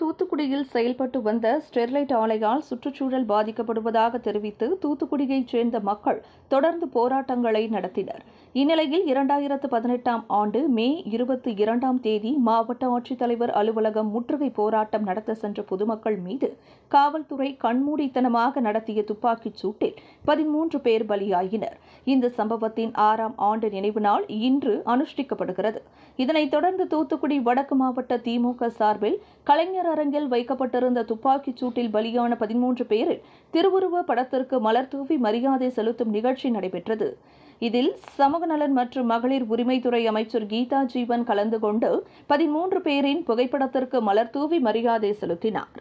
தூத்துக்குடியில் செயல்பட்டு வந்த ஸ்டெர்லைட் ஆலையால் சுற்றுச்சூழல் பாதிக்கப்படுவதாக தெரிவித்து தூத்துக்குடியைச் சேர்ந்த மக்கள் தொடர்ந்து போராட்டங்களை நடத்தினர் இந்நிலையில் இரண்டாயிரத்து பதினெட்டாம் ஆண்டு மே இருபத்தி இரண்டாம் தேதி மாவட்ட ஆட்சித்தலைவர் அலுவலகம் முற்றுகை போராட்டம் நடத்த சென்ற பொதுமக்கள் மீது காவல்துறை கண்மூடித்தனமாக நடத்திய துப்பாக்கிச் சூட்டில் பதிமூன்று பேர் பலியாகினர் இந்த சம்பவத்தின் ஆறாம் ஆண்டு நினைவு நாள் இன்று அனுஷ்டிக்கப்படுகிறது இதனைத் தொடர்ந்து தூத்துக்குடி வடக்கு மாவட்ட திமுக சார்பில் கலைஞர் அரங்கில் வைக்கப்பட்டிருந்த துப்பாக்கிச் சூட்டில் பலியான பதிமூன்று பேரில் திருவுருவ படத்திற்கு மலர் தூவி மரியாதை செலுத்தும் நிகழ்ச்சி நடைபெற்றது இதில் சமூக நலன் மற்றும் மகளிர் உரிமைத்துறை அமைச்சர் கீதா ஜீவன் கலந்து கொண்டு பதிமூன்று பேரின் புகைப்படத்திற்கு மலர் தூவி மரியாதை செலுத்தினார்